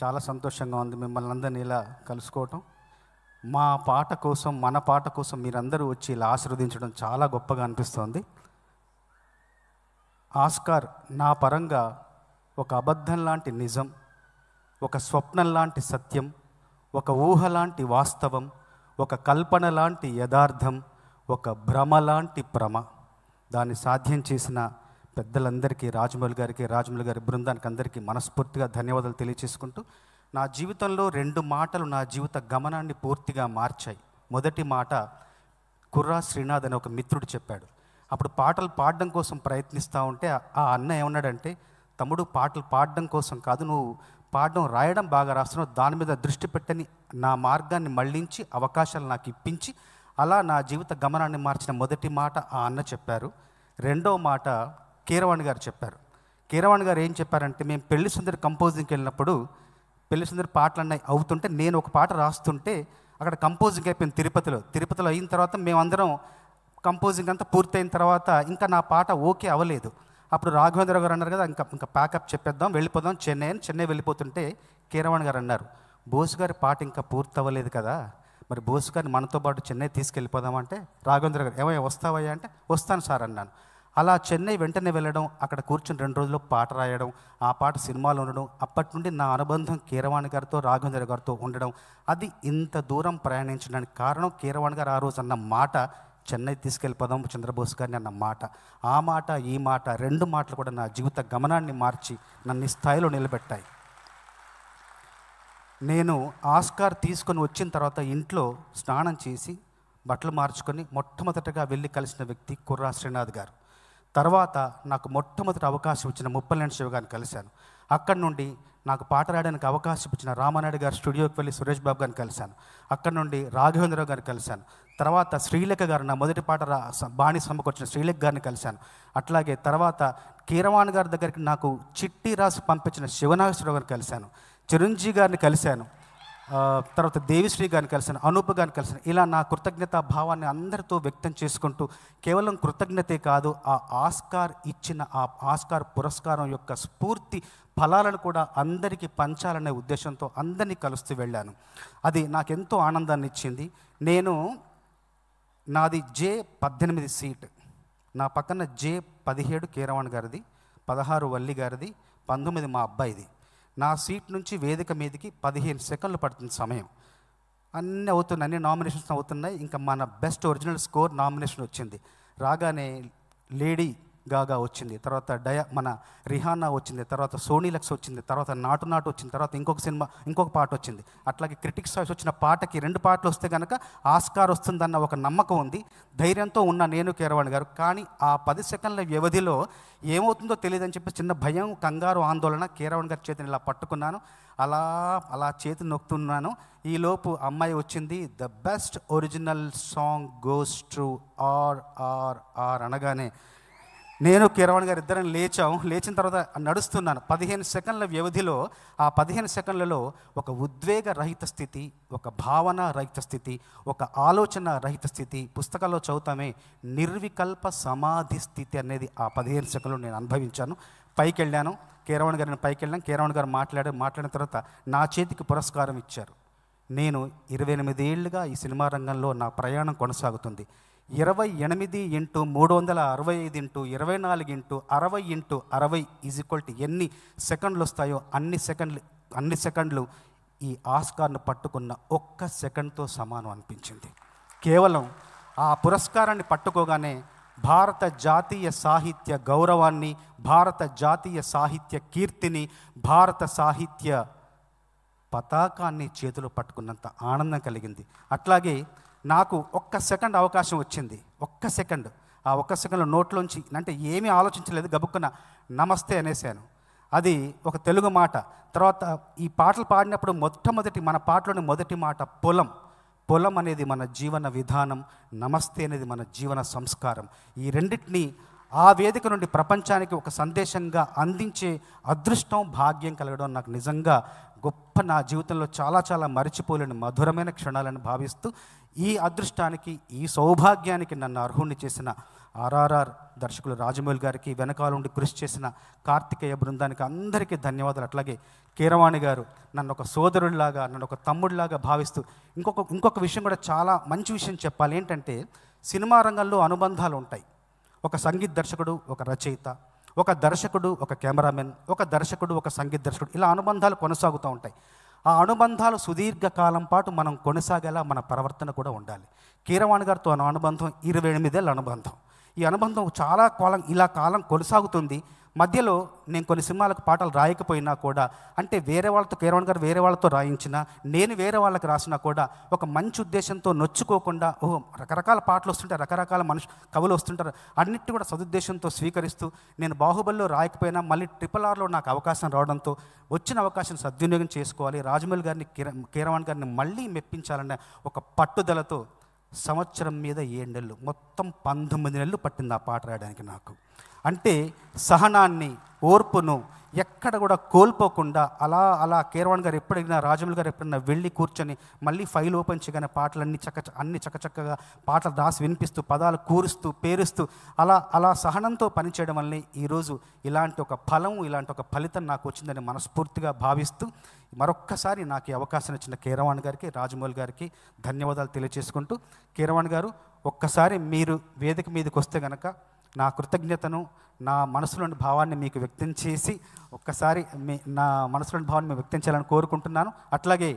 చాలా సంతోషంగా ఉంది మిమ్మల్ని అందరినీ ఇలా కలుసుకోవటం మా పాట కోసం మన పాట కోసం మీరందరూ వచ్చి ఇలా ఆశీర్వదించడం చాలా గొప్పగా అనిపిస్తోంది ఆస్కార్ నా పరంగా ఒక అబద్ధం లాంటి నిజం ఒక స్వప్నం లాంటి సత్యం ఒక ఊహ లాంటి వాస్తవం ఒక కల్పన లాంటి యథార్థం ఒక భ్రమ లాంటి ప్రమ దాన్ని సాధ్యం చేసిన పెద్దలందరికీ రాజమౌళి గారికి రాజమౌళి గారి బృందానికి అందరికీ మనస్ఫూర్తిగా ధన్యవాదాలు తెలియచేసుకుంటూ నా జీవితంలో రెండు మాటలు నా జీవిత గమనాన్ని పూర్తిగా మార్చాయి మొదటి మాట కుర్రా శ్రీనాథ్ అనే ఒక మిత్రుడు చెప్పాడు అప్పుడు పాటలు పాడడం కోసం ప్రయత్నిస్తూ ఉంటే ఆ అన్న ఏమన్నాడంటే తమ్ముడు పాటలు పాడడం కోసం కాదు నువ్వు పాడడం రాయడం బాగా రాస్తున్నావు దాని మీద దృష్టి పెట్టని నా మార్గాన్ని మళ్ళించి అవకాశాలు నాకు ఇప్పించి అలా నా జీవిత గమనాన్ని మార్చిన మొదటి మాట ఆ అన్న చెప్పారు రెండో మాట కీరవాణి గారు చెప్పారు కీరవాణి గారు ఏం చెప్పారంటే మేము పెళ్లి సుందరి కంపోజింగ్కి వెళ్ళినప్పుడు పెళ్లి సుందరి పాటలు అన్నీ అవుతుంటే నేను ఒక పాట రాస్తుంటే అక్కడ కంపోజింగ్ అయిపోయింది తిరుపతిలో తిరుపతిలో అయిన తర్వాత మేమందరం కంపోజింగ్ అంతా పూర్తయిన తర్వాత ఇంకా నా పాట ఓకే అవ్వలేదు అప్పుడు రాఘవేంద్ర గారు అన్నారు కదా ఇంకా ఇంకా ప్యాకప్ చెప్పేద్దాం వెళ్ళిపోదాం చెన్నై అని చెన్నై వెళ్ళిపోతుంటే కీరవాణి గారు అన్నారు బోసు గారి పాట ఇంకా పూర్తి అవ్వలేదు కదా మరి బోసు గారిని మనతో పాటు చెన్నై తీసుకెళ్ళిపోదామంటే రాఘవేంద్ర గారు ఏమయ్యా వస్తావయ్యా అంటే వస్తాను సార్ అన్నాను అలా చెన్నై వెంటనే వెళ్ళడం అక్కడ కూర్చుని రెండు రోజులు పాట రాయడం ఆ పాట సినిమాలు ఉండడం అప్పటి నుండి నా అనుబంధం కీరవాణి గారితో రాఘవేంద్ర గారితో ఉండడం అది ఇంత దూరం ప్రయాణించడానికి కారణం కీరవాణి గారు ఆ రోజు అన్న మాట చెన్నై తీసుకెళ్ళిపోదాం చంద్రబోస్ గారిని అన్న మాట ఆ మాట ఈ మాట రెండు మాటలు కూడా నా జీవిత గమనాన్ని మార్చి నన్ను స్థాయిలో నిలబెట్టాయి నేను ఆస్కార్ తీసుకొని వచ్చిన తర్వాత ఇంట్లో స్నానం చేసి బట్టలు మార్చుకొని మొట్టమొదటగా వెళ్ళి కలిసిన వ్యక్తి కుర్రా శ్రీనాథ్ గారు తర్వాత నాకు మొట్టమొదటి అవకాశం ఇచ్చిన ముప్పలనేని శివ గారిని కలిశాను అక్కడి నుండి నాకు పాట రాయడానికి అవకాశం ఇచ్చిన రామానాయుడు గారి స్టూడియోకి వెళ్ళి సురేష్ బాబు గారిని కలిశాను అక్కడ నుండి రాఘవేంద్రరావు గారిని కలిశాను తర్వాత శ్రీలేఖ గారు నా మొదటి పాట రా బాణి సమ్మకు వచ్చిన శ్రీలేఖ గారిని కలిశాను అట్లాగే తర్వాత కీరవాణ్ గారి దగ్గరికి నాకు చిట్టి రాసి పంపించిన శివనాగేశ్వరరావు గారిని కలిశాను చిరంజీవి గారిని కలిశాను తర్వాత దేవిశ్రీ గారిని కలిసిన అనూప్ గారిని కలిసిన ఇలా నా కృతజ్ఞత భావాన్ని అందరితో వ్యక్తం చేసుకుంటూ కేవలం కృతజ్ఞతే కాదు ఆ ఆస్కార్ ఇచ్చిన ఆ ఆస్కార్ పురస్కారం యొక్క స్ఫూర్తి ఫలాలను కూడా అందరికీ పంచాలనే ఉద్దేశంతో అందరినీ కలుస్తూ వెళ్ళాను అది నాకెంతో ఆనందాన్ని ఇచ్చింది నేను నాది జే పద్దెనిమిది సీట్ నా పక్కన జే పదిహేడు కీరవాణ్ గారిది పదహారు వల్లి గారిది పంతొమ్మిది మా అబ్బాయిది నా సీట్ నుంచి వేదిక మీదకి పదిహేను సెకండ్లు పడుతుంది సమయం అన్నీ అవుతున్నాయి అన్ని నామినేషన్స్ అవుతున్నాయి ఇంకా మన బెస్ట్ ఒరిజినల్ స్కోర్ నామినేషన్ వచ్చింది రాగానే లేడీ గాగా వచ్చింది తర్వాత డయ మన రిహానా వచ్చింది తర్వాత సోనీలక్స్ వచ్చింది తర్వాత నాటు నాటు వచ్చింది తర్వాత ఇంకొక సినిమా ఇంకొక పాట వచ్చింది అట్లాగే క్రిటిక్స్ చాయిస్ వచ్చిన పాటకి రెండు పాటలు వస్తే కనుక ఆస్కార్ వస్తుందన్న ఒక నమ్మకం ఉంది ధైర్యంతో ఉన్న నేను కేరవాణి గారు కానీ ఆ పది సెకండ్ల వ్యవధిలో ఏమవుతుందో తెలియదని చెప్పి చిన్న భయం కంగారు ఆందోళన కేరవాణి గారి చేతిని ఇలా పట్టుకున్నాను అలా అలా చేతి నొక్కుతున్నాను ఈలోపు అమ్మాయి వచ్చింది the best original song goes true R R R అనగానే నేను కిరవాణి గారు ఇద్దరం లేచాం లేచిన తర్వాత నడుస్తున్నాను పదిహేను సెకండ్ల వ్యవధిలో ఆ పదిహేను సెకండ్లలో ఒక ఉద్వేగ రహిత స్థితి ఒక భావన రహిత స్థితి ఒక ఆలోచన రహిత స్థితి పుస్తకాల్లో చదువుతామే నిర్వికల్ప సమాధి స్థితి అనేది ఆ పదిహేను సెకండ్లు నేను అనుభవించాను పైకి వెళ్ళాను కేరవణ్ గారిని పైకి వెళ్ళాను కేరవణ్ గారు మాట్లాడారు మాట్లాడిన తర్వాత నా చేతికి పురస్కారం ఇచ్చారు నేను ఇరవై ఎనిమిది ఏళ్ళుగా ఈ సినిమా రంగంలో నా ప్రయాణం కొనసాగుతుంది ఇరవై ఎనిమిది ఇంటూ మూడు వందల అరవై ఐదు ఇంటూ ఇరవై నాలుగు ఇంటూ అరవై ఇంటూ అరవై ఈజ్ ఈక్వల్ టు ఎన్ని సెకండ్లు వస్తాయో అన్ని సెకండ్లు అన్ని సెకండ్లు ఈ ఆస్కార్ను పట్టుకున్న ఒక్క సెకండ్తో సమానం అనిపించింది కేవలం ఆ పురస్కారాన్ని పట్టుకోగానే భారత జాతీయ సాహిత్య గౌరవాన్ని భారత జాతీయ సాహిత్య కీర్తిని భారత సాహిత్య పతాకాన్ని చేతిలో పట్టుకున్నంత ఆనందం కలిగింది అట్లాగే నాకు ఒక్క సెకండ్ అవకాశం వచ్చింది ఒక్క సెకండ్ ఆ ఒక్క సెకండ్లో నోట్లోంచి అంటే ఏమీ ఆలోచించలేదు గబుక్కున నమస్తే అనేసాను అది ఒక తెలుగు మాట తర్వాత ఈ పాటలు పాడినప్పుడు మొట్టమొదటి మన పాటలోని మొదటి మాట పొలం పొలం అనేది మన జీవన విధానం నమస్తే అనేది మన జీవన సంస్కారం ఈ రెండింటినీ ఆ వేదిక నుండి ప్రపంచానికి ఒక సందేశంగా అందించే అదృష్టం భాగ్యం కలగడం నాకు నిజంగా గొప్ప నా జీవితంలో చాలా చాలా మరిచిపోలేని మధురమైన క్షణాలను భావిస్తూ ఈ అదృష్టానికి ఈ సౌభాగ్యానికి నన్ను అర్హుణ్ణి చేసిన ఆర్ఆర్ఆర్ దర్శకులు రాజమౌళి గారికి ఉండి కృషి చేసిన కార్తికేయ బృందానికి అందరికీ ధన్యవాదాలు అట్లాగే కీరవాణి గారు నన్ను ఒక సోదరుడిలాగా నన్ను ఒక తమ్ముడిలాగా భావిస్తూ ఇంకొక ఇంకొక విషయం కూడా చాలా మంచి విషయం చెప్పాలి ఏంటంటే సినిమా రంగంలో అనుబంధాలు ఉంటాయి ఒక సంగీత దర్శకుడు ఒక రచయిత ఒక దర్శకుడు ఒక కెమెరామెన్ ఒక దర్శకుడు ఒక సంగీత దర్శకుడు ఇలా అనుబంధాలు కొనసాగుతూ ఉంటాయి ఆ అనుబంధాలు సుదీర్ఘ కాలం పాటు మనం కొనసాగేలా మన ప్రవర్తన కూడా ఉండాలి కీరవాణి గారితో అనుబంధం ఇరవై ఎనిమిదేళ్ళ అనుబంధం ఈ అనుబంధం చాలా కాలం ఇలా కాలం కొనసాగుతుంది మధ్యలో నేను కొన్ని సినిమాలకు పాటలు రాయకపోయినా కూడా అంటే వేరే వాళ్ళతో కీరవాణ్ గారు వేరే వాళ్ళతో రాయించినా నేను వేరే వాళ్ళకి రాసినా కూడా ఒక మంచి ఉద్దేశంతో నొచ్చుకోకుండా ఓహో రకరకాల పాటలు వస్తుంటాయి రకరకాల మనుషు కవులు వస్తుంటారు అన్నిటి కూడా సదుద్దేశంతో స్వీకరిస్తూ నేను బాహుబలిలో రాయకపోయినా మళ్ళీ ట్రిపుల్ ఆర్లో నాకు అవకాశం రావడంతో వచ్చిన అవకాశం సద్వినియోగం చేసుకోవాలి రాజమౌళి గారిని కేరవాణ్ గారిని మళ్ళీ మెప్పించాలనే ఒక పట్టుదలతో సంవత్సరం మీద ఏడు నెలలు మొత్తం పంతొమ్మిది నెలలు పట్టింది ఆ పాట రాయడానికి నాకు అంటే సహనాన్ని ఓర్పును ఎక్కడ కూడా కోల్పోకుండా అలా అలా కేరవాణ్ గారు ఎప్పుడైనా రాజములు గారు ఎప్పుడైనా వెళ్ళి కూర్చొని మళ్ళీ ఫైల్ ఓపెన్ చేయగానే పాటలన్నీ చక్క అన్ని చక్కచక్కగా పాటలు రాసి వినిపిస్తూ పదాలు కూరుస్తూ పేరుస్తూ అలా అలా సహనంతో పనిచేయడం వల్ల ఈరోజు ఇలాంటి ఒక ఫలం ఇలాంటి ఒక ఫలితం నాకు వచ్చిందని మనస్ఫూర్తిగా భావిస్తూ మరొక్కసారి నాకు ఈ అవకాశం ఇచ్చిన కేరవాణ్ గారికి రాజమౌళి గారికి ధన్యవాదాలు తెలియజేసుకుంటూ కేరవాణ్ గారు ఒక్కసారి మీరు వేదిక మీదకి వస్తే కనుక నా కృతజ్ఞతను నా మనసులోని భావాన్ని మీకు వ్యక్తం చేసి ఒక్కసారి మీ నా మనసులోని భావాన్ని వ్యక్తం చేయాలని కోరుకుంటున్నాను అట్లాగే